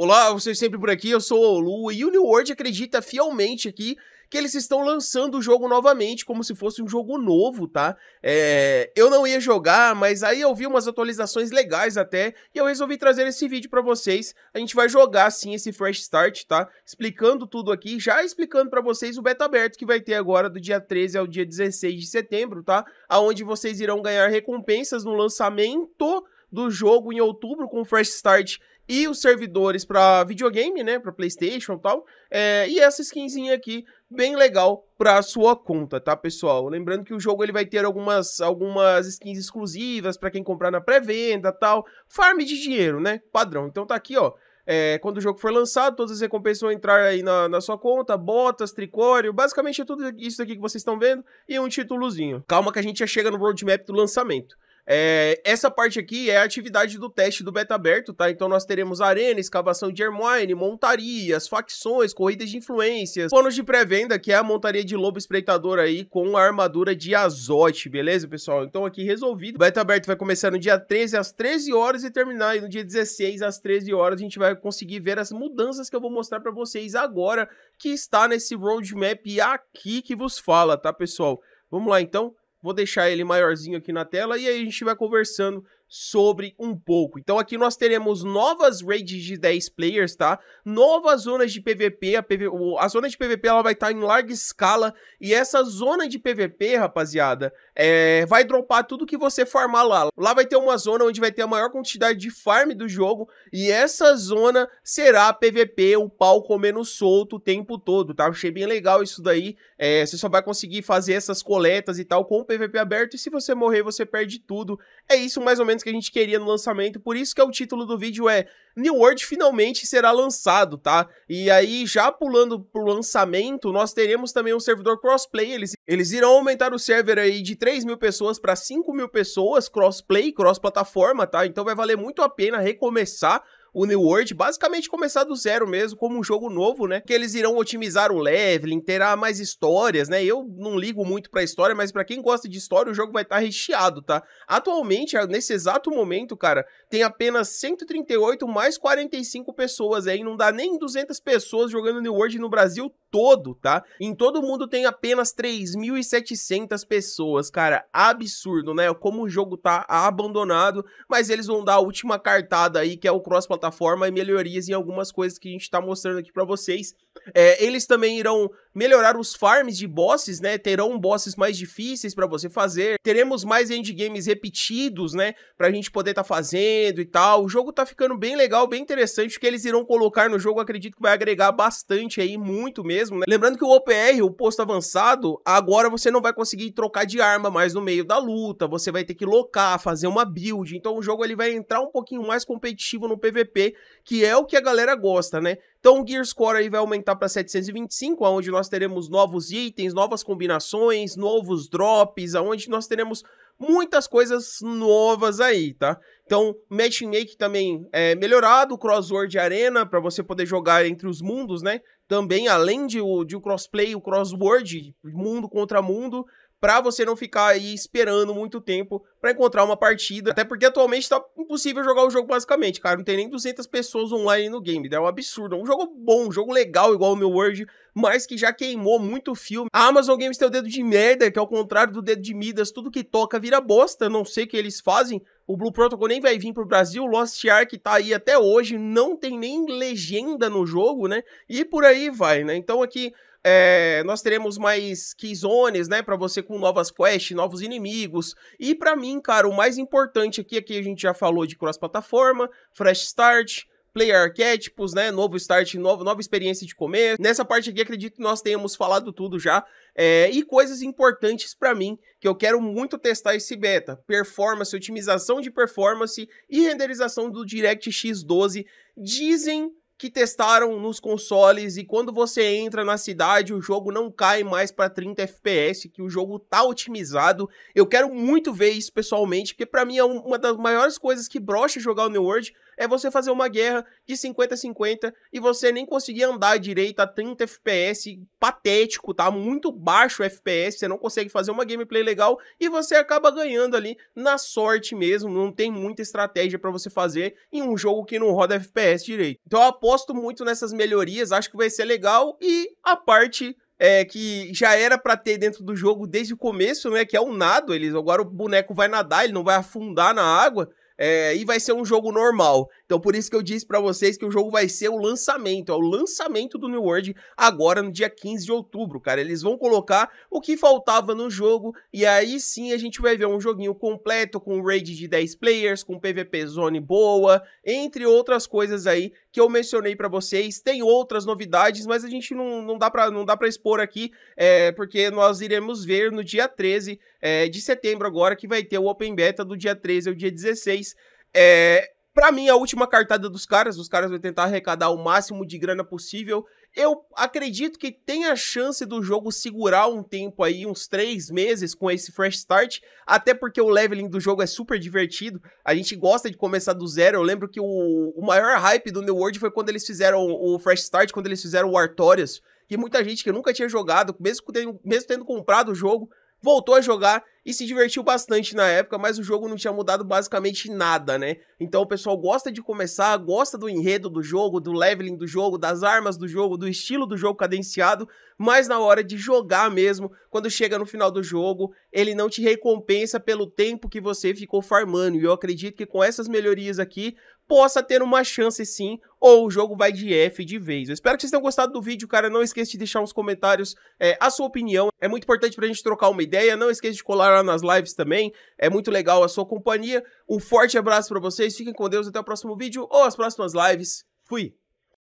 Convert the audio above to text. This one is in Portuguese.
Olá, vocês sempre por aqui, eu sou o Lu e o New World acredita fielmente aqui que eles estão lançando o jogo novamente, como se fosse um jogo novo, tá? É, eu não ia jogar, mas aí eu vi umas atualizações legais até, e eu resolvi trazer esse vídeo para vocês. A gente vai jogar, sim, esse Fresh Start, tá? Explicando tudo aqui, já explicando para vocês o beta aberto que vai ter agora do dia 13 ao dia 16 de setembro, tá? Aonde vocês irão ganhar recompensas no lançamento do jogo em outubro com o Fresh Start e os servidores para videogame, né, para PlayStation e tal. É, e essa skinzinha aqui, bem legal para sua conta, tá, pessoal? Lembrando que o jogo ele vai ter algumas, algumas skins exclusivas para quem comprar na pré-venda, tal. Farm de dinheiro, né? Padrão. Então tá aqui, ó. É, quando o jogo for lançado, todas as recompensas vão entrar aí na, na sua conta, botas, tricório, basicamente é tudo isso aqui que vocês estão vendo, e um títulozinho. Calma que a gente já chega no roadmap do lançamento. É, essa parte aqui é a atividade do teste do beta aberto, tá? Então nós teremos arena, escavação de ermine, montarias, facções, corridas de influências, bônus de pré-venda, que é a montaria de lobo espreitador aí com a armadura de azote, beleza, pessoal? Então aqui resolvido. O beta aberto vai começar no dia 13 às 13 horas e terminar aí no dia 16 às 13 horas. A gente vai conseguir ver as mudanças que eu vou mostrar para vocês agora, que está nesse roadmap aqui que vos fala, tá, pessoal? Vamos lá, então. Vou deixar ele maiorzinho aqui na tela e aí a gente vai conversando sobre um pouco. Então aqui nós teremos novas raids de 10 players, tá? Novas zonas de PVP, a, PV... a zona de PVP ela vai estar tá em larga escala e essa zona de PVP, rapaziada, é, vai dropar tudo que você farmar lá. Lá vai ter uma zona onde vai ter a maior quantidade de farm do jogo e essa zona será PVP, o pau comendo solto o tempo todo, tá? Achei bem legal isso daí. É, você só vai conseguir fazer essas coletas e tal com o PVP aberto e se você morrer você perde tudo. É isso mais ou menos que a gente queria no lançamento, por isso que é o título do vídeo é New World finalmente será lançado, tá? E aí, já pulando pro lançamento, nós teremos também um servidor crossplay. Eles, eles irão aumentar o server aí de 3 mil pessoas para 5 mil pessoas, crossplay, cross-plataforma, tá? Então vai valer muito a pena recomeçar o New World, basicamente começar do zero mesmo, como um jogo novo, né? Que eles irão otimizar o leveling, terá mais histórias, né? Eu não ligo muito pra história, mas para quem gosta de história, o jogo vai estar tá recheado, tá? Atualmente, nesse exato momento, cara, tem apenas 138 mais 45 pessoas aí, não dá nem 200 pessoas jogando New World no Brasil todo, tá? Em todo mundo tem apenas 3.700 pessoas, cara, absurdo, né? Como o jogo tá abandonado, mas eles vão dar a última cartada aí, que é o cross plataforma e melhorias em algumas coisas que a gente está mostrando aqui para vocês. É, eles também irão melhorar os farms de bosses, né? Terão bosses mais difíceis para você fazer, teremos mais endgames repetidos, né? Pra gente poder tá fazendo e tal. O jogo tá ficando bem legal, bem interessante, que eles irão colocar no jogo, acredito que vai agregar bastante aí, muito mesmo, né? Lembrando que o OPR, o posto avançado, agora você não vai conseguir trocar de arma mais no meio da luta, você vai ter que locar, fazer uma build, então o jogo ele vai entrar um pouquinho mais competitivo no PVP, que é o que a galera gosta, né? Então o Gears Score aí vai aumentar para 725, aonde nós teremos novos itens, novas combinações, novos drops, aonde nós teremos muitas coisas novas aí, tá? Então, matchmaking também é melhorado, crossword arena para você poder jogar entre os mundos, né? Também além de o, de o crossplay, o crossword, mundo contra mundo, para você não ficar aí esperando muito tempo para encontrar uma partida, até porque atualmente tá impossível jogar o jogo basicamente, cara, não tem nem 200 pessoas online no game, né? é um absurdo, é um jogo bom, um jogo legal igual o meu World, mas que já queimou muito filme. A Amazon Games tem o dedo de merda, que é o contrário do dedo de Midas, tudo que toca vira bosta, não sei o que eles fazem. O Blue Protocol nem vai vir pro Brasil, Lost Ark tá aí até hoje, não tem nem legenda no jogo, né? E por aí vai, né? Então aqui é, nós teremos mais keyzones, né, para você com novas quests, novos inimigos. E para mim, cara, o mais importante aqui, é que a gente já falou de cross-plataforma, fresh start, player arquétipos, né? Novo start, novo, nova experiência de comer. Nessa parte aqui, acredito que nós tenhamos falado tudo já. É, e coisas importantes para mim, que eu quero muito testar esse beta. Performance, otimização de performance e renderização do DirectX 12. Dizem que testaram nos consoles e quando você entra na cidade o jogo não cai mais para 30 FPS, que o jogo tá otimizado. Eu quero muito ver isso pessoalmente, porque para mim é uma das maiores coisas que brocha jogar o New World é você fazer uma guerra de 50 a 50 e você nem conseguir andar direito a 30 FPS, patético, tá? Muito baixo o FPS, você não consegue fazer uma gameplay legal e você acaba ganhando ali na sorte mesmo, não tem muita estratégia para você fazer em um jogo que não roda FPS direito. Então aposto muito nessas melhorias, acho que vai ser legal. E a parte é, que já era para ter dentro do jogo desde o começo, né? Que é o nado. Eles agora o boneco vai nadar, ele não vai afundar na água é, e vai ser um jogo normal. Então por isso que eu disse para vocês que o jogo vai ser o lançamento, é o lançamento do New World agora no dia 15 de outubro, cara. Eles vão colocar o que faltava no jogo e aí sim a gente vai ver um joguinho completo com raid de 10 players, com PVP zone boa, entre outras coisas aí que eu mencionei para vocês. Tem outras novidades, mas a gente não, não dá para não dá para expor aqui, é, porque nós iremos ver no dia 13 é, de setembro agora que vai ter o Open Beta do dia 13 ao dia 16. É, para mim, a última cartada dos caras, os caras vão tentar arrecadar o máximo de grana possível. Eu acredito que tem a chance do jogo segurar um tempo aí, uns três meses com esse fresh start, até porque o leveling do jogo é super divertido, a gente gosta de começar do zero. Eu lembro que o, o maior hype do New World foi quando eles fizeram o fresh start, quando eles fizeram o Artorias, que muita gente que nunca tinha jogado, mesmo tendo, mesmo tendo comprado o jogo, voltou a jogar e se divertiu bastante na época, mas o jogo não tinha mudado basicamente nada, né? Então o pessoal gosta de começar, gosta do enredo do jogo, do leveling do jogo, das armas do jogo, do estilo do jogo cadenciado, mas na hora de jogar mesmo, quando chega no final do jogo, ele não te recompensa pelo tempo que você ficou farmando. E eu acredito que com essas melhorias aqui, possa ter uma chance sim, ou o jogo vai de F de vez. Eu espero que vocês tenham gostado do vídeo, cara. Não esqueça de deixar nos comentários é, a sua opinião. É muito importante pra gente trocar uma ideia. Não esqueça de colar lá nas lives também. É muito legal a sua companhia. Um forte abraço pra vocês. Fiquem com Deus. Até o próximo vídeo ou as próximas lives. Fui!